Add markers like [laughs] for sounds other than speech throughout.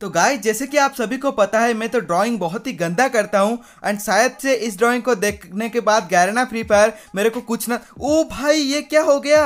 तो गाय जैसे कि आप सभी को पता है मैं तो ड्राइंग बहुत ही गंदा करता हूँ एंड शायद से इस ड्राइंग को देखने के बाद गैरना फ्री फायर मेरे को कुछ ना ओ भाई ये क्या हो गया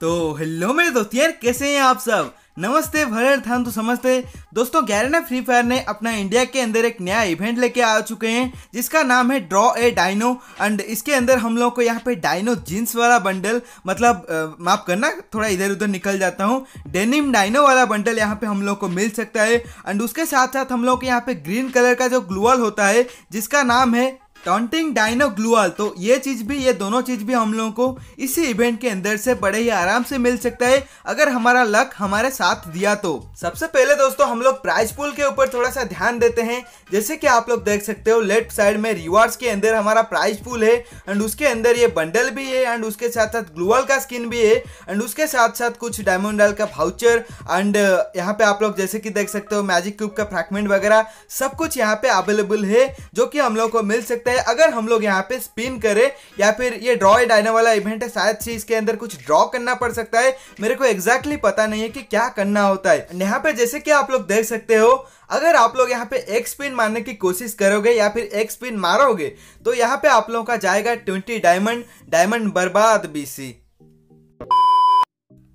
तो हेलो मेरे दोस्त यार कैसे हैं आप सब नमस्ते भरण थान तो समझते दोस्तों गैरेना फ्री फायर ने अपना इंडिया के अंदर एक नया इवेंट लेके आ चुके हैं जिसका नाम है ड्रॉ ए डाइनो एंड इसके अंदर हम लोग को यहाँ पे डाइनो जींस वाला बंडल मतलब माफ करना थोड़ा इधर उधर निकल जाता हूँ डेनिम डाइनो वाला बंडल यहाँ पे हम लोग को मिल सकता है एंड उसके साथ साथ हम लोग को यहाँ पे ग्रीन कलर का जो ग्लूअल होता है जिसका नाम है टॉन्टिंग डाइनो ग्लूअल तो ये चीज़ भी ये दोनों चीज़ भी हम लोगों को इसी इवेंट के अंदर से बड़े ही आराम से मिल सकता है अगर हमारा लक हमारे साथ दिया तो सबसे पहले दोस्तों हम लोग प्राइज पूल के ऊपर थोड़ा सा ध्यान देते हैं जैसे कि आप लोग देख सकते हो लेफ्ट साइड में रिवार्ड्स के अंदर हमारा प्राइज पूल है एंड उसके अंदर ये बंडल भी है एंड उसके साथ साथ ग्लूअल का स्किन भी है एंड उसके साथ साथ कुछ डायमंड का भाउचर एंड uh, यहाँ पे आप लोग जैसे कि देख सकते हो मैजिक क्यूब का फ्रैगमेंट वगैरह सब कुछ यहाँ पे अवेलेबल है जो कि हम लोग को मिल सकता है सकता है अगर हम लोग यहाँ पे स्पिन करें या फिर ये ड्रॉ एड आने वाला इवेंट है शायद से इसके अंदर कुछ ड्रॉ करना पड़ सकता है मेरे को एग्जैक्टली exactly पता नहीं है कि क्या करना होता है यहाँ पे जैसे कि आप लोग देख सकते हो अगर आप लोग यहाँ पे एक स्पिन मारने की कोशिश करोगे या फिर एक स्पिन मारोगे तो यहाँ पे आप लोगों का जाएगा ट्वेंटी डायमंड डायमंड बर्बाद बीसी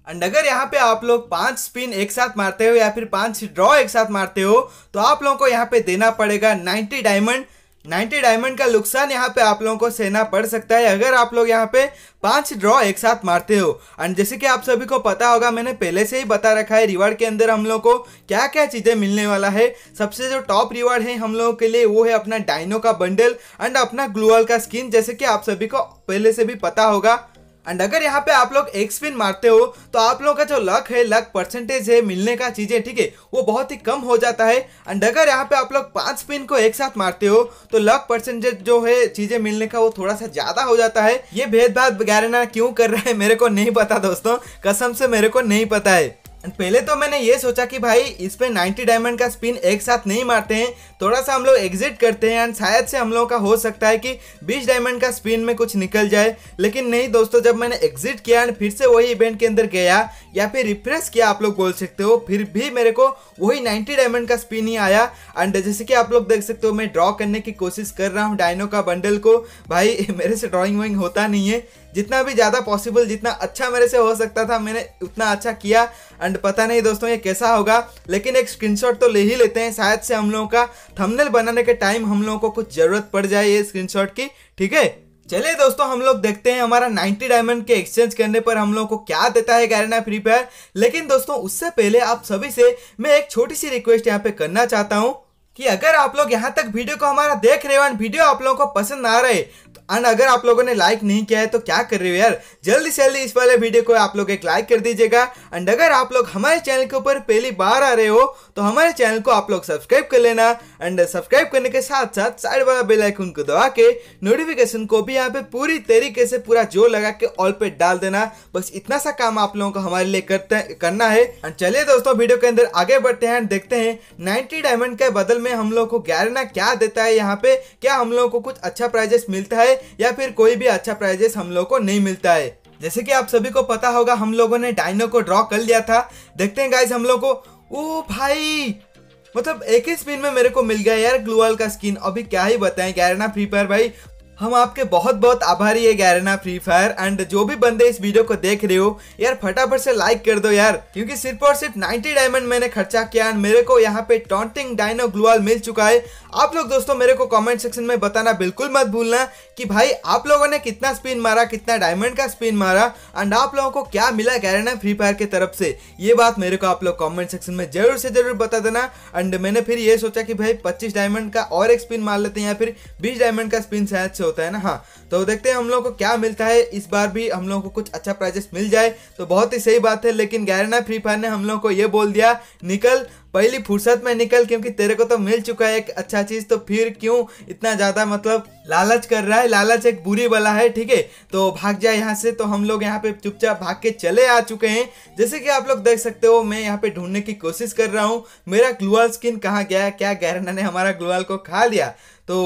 एंड अगर यहाँ पे आप लोग पांच स्पिन एक साथ मारते हो या फिर पांच ड्रॉ एक साथ मारते हो तो आप लोगों को यहाँ पे देना पड़ेगा 90 डायमंड 90 डायमंड का नुकसान यहाँ पे आप लोगों को सहना पड़ सकता है अगर आप लोग यहाँ पे पांच ड्रॉ एक साथ मारते हो एंड जैसे कि आप सभी को पता होगा मैंने पहले से ही बता रखा है रिवार्ड के अंदर हम लोग को क्या क्या चीज़ें मिलने वाला है सबसे जो टॉप रिवार्ड है हम लोगों के लिए वो है अपना डाइनो का बंडल एंड अपना ग्लूअल का स्किन जैसे कि आप सभी को पहले से भी पता होगा एंड अगर यहाँ पे आप लोग एक स्पिन मारते हो तो आप लोगों का जो लक है लक परसेंटेज है मिलने का चीज़ें ठीक है वो बहुत ही कम हो जाता है एंड अगर यहाँ पे आप लोग पांच स्पिन को एक साथ मारते हो तो लक परसेंटेज जो है चीज़ें मिलने का वो थोड़ा सा ज़्यादा हो जाता है ये भेदभाव गैरना क्यों कर रहा है मेरे को नहीं पता दोस्तों कसम से मेरे को नहीं पता है पहले तो मैंने ये सोचा कि भाई इस पे 90 डायमंड का स्पिन एक साथ नहीं मारते हैं थोड़ा सा हम लोग एग्जिट करते हैं एंड शायद से हम लोगों का हो सकता है कि 20 डायमंड का स्पिन में कुछ निकल जाए लेकिन नहीं दोस्तों जब मैंने एग्जिट किया एंड फिर से वही इवेंट के अंदर गया या फिर रिफ्रेश किया आप लोग बोल सकते हो फिर भी मेरे को वही नाइन्टी डायमंड का स्पिन ही आया एंड जैसे कि आप लोग देख सकते हो मैं ड्रॉ करने की कोशिश कर रहा हूँ डायनो का बंडल को भाई [laughs] मेरे से ड्रॉइंग वॉइंग होता नहीं है जितना भी ज़्यादा पॉसिबल जितना अच्छा मेरे से हो सकता था मैंने उतना अच्छा किया एंड पता नहीं दोस्तों ये कैसा होगा लेकिन एक स्क्रीनशॉट तो ले ही लेते हैं शायद से हम लोगों का थंबनेल बनाने के टाइम हम लोगों को कुछ ज़रूरत पड़ जाए ये स्क्रीनशॉट की ठीक है चलिए दोस्तों हम लोग देखते हैं हमारा 90 डायमंड के एक्सचेंज करने पर हम लोग को क्या देता है गैरना फ्री फायर लेकिन दोस्तों उससे पहले आप सभी से मैं एक छोटी सी रिक्वेस्ट यहाँ पे करना चाहता हूँ कि अगर आप लोग यहाँ तक वीडियो को हमारा देख रहे हो और वीडियो आप लोगों को पसंद आ रहे एंड अगर आप लोगों ने लाइक नहीं किया है तो क्या कर रहे हो यार जल्दी से जल्दी इस वाले वीडियो को आप लोग एक लाइक कर दीजिएगा एंड अगर आप लोग हमारे चैनल के ऊपर पहली बार आ रहे हो तो हमारे चैनल को आप लोग सब्सक्राइब कर लेना एंड सब्सक्राइब करने के साथ साथ साइड वाला बेलाइकून को दबा के नोटिफिकेशन को भी यहाँ पे पूरी तरीके से पूरा जोर लगा के ऑल पे डाल देना बस इतना सा काम आप लोगों को हमारे लिए करते करना है एंड चलिए दोस्तों वीडियो के अंदर आगे बढ़ते हैं देखते हैं नाइनटी डायमंड के बदल में हम लोग को ग्यारह क्या देता है यहाँ पे क्या हम लोगों को कुछ अच्छा प्राइजेस मिलता है या फिर कोई भी अच्छा प्राइजेस हम लोग को नहीं मिलता है जैसे कि आप सभी को पता होगा हम लोगों ने डायनो को ड्रॉ कर लिया था देखते हैं गाइज हम लोग को ओ भाई मतलब एक ही स्पिन में मेरे को मिल गया यार ग्लूअल का स्किन अभी क्या ही बताएं गैरना फ्री फायर भाई हम आपके बहुत बहुत आभारी है गैरना फ्री फायर एंड जो भी बंदे इस वीडियो को देख रहे हो यार फटाफट से लाइक कर दो यार क्योंकि सिर्फ और सिर्फ 90 डायमंड मैंने खर्चा किया एंड मेरे को यहाँ पे टॉन्टिंग डायनो ग्लूवाल मिल चुका है आप लोग दोस्तों मेरे को कमेंट सेक्शन में बताना बिल्कुल मत भूलना कि भाई आप लोगों ने कितना स्पिन मारा कितना डायमंड का स्पिन मारा एंड आप लोगों को क्या मिला गैरना फ्री फायर की तरफ से ये बात मेरे को आप लोग कॉमेंट सेक्शन में जरूर से जरूर बता देना एंड मैंने फिर ये सोचा कि भाई पच्चीस डायमंड का और एक स्पिन मार लेते हैं या फिर बीस डायमंड का स्पिन शायद होता है ना हाँ तो देखते हैं हम लोग को क्या मिलता है इस बार भी हम लोग को कुछ अच्छा प्राइजेस मिल जाए तो बहुत ही सही बात है लेकिन गैरना फ्री फायर ने हम लोग को ये बोल दिया निकल पहली फुर्सत में निकल क्योंकि तेरे को तो मिल चुका है एक अच्छा चीज तो फिर क्यों इतना ज्यादा मतलब लालच कर रहा है लालच एक बुरी बला है ठीक है तो भाग जाए यहाँ से तो हम लोग यहाँ पे चुपचाप भाग के चले आ चुके हैं जैसे कि आप लोग देख सकते हो मैं यहाँ पे ढूंढने की कोशिश कर रहा हूँ मेरा ग्लोअल स्किन कहाँ गया है क्या गैरना ने हमारा ग्लोअल को खा लिया तो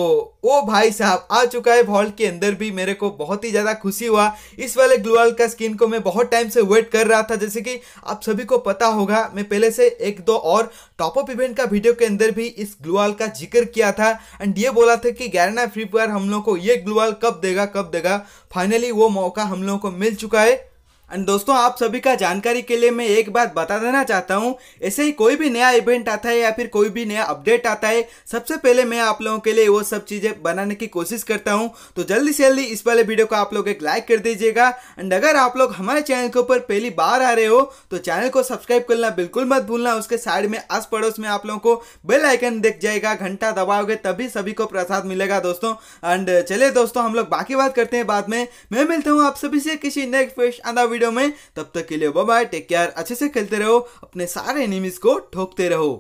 ओ भाई साहब आ चुका है वॉल्ट के अंदर भी मेरे को बहुत ही ज़्यादा खुशी हुआ इस वाले ग्लोअल का स्किन को मैं बहुत टाइम से वेट कर रहा था जैसे कि आप सभी को पता होगा मैं पहले से एक दो और टॉपअप इवेंट का वीडियो के अंदर भी इस ग्लूवाल का जिक्र किया था एंड ये बोला था कि गैरना फ्री फायर हम लोग को ये ग्लूवाल कब देगा कब देगा फाइनली वो मौका हम लोग को मिल चुका है एंड दोस्तों आप सभी का जानकारी के लिए मैं एक बात बता देना चाहता हूँ ऐसे ही कोई भी नया इवेंट आता है या फिर कोई भी नया अपडेट आता है सबसे पहले मैं आप लोगों के लिए वो सब चीज़ें बनाने की कोशिश करता हूँ तो जल्दी से जल्दी इस वाले वीडियो को आप लोग एक लाइक कर दीजिएगा एंड अगर आप लोग हमारे चैनल के ऊपर पहली बार आ रहे हो तो चैनल को सब्सक्राइब करना बिल्कुल मत भूलना उसके साइड में आस पड़ोस में आप लोगों को बेल आइकन दिख जाएगा घंटा दबाओगे तभी सभी को प्रसाद मिलेगा दोस्तों एंड चलिए दोस्तों हम लोग बाकी बात करते हैं बाद में मैं मिलता हूँ आप सभी से किसी नेक्स्ट फिश वीडियो वीडियो में तब तक के लिए बाय टेक केयर अच्छे से खेलते रहो अपने सारे एनिमीज को ठोकते रहो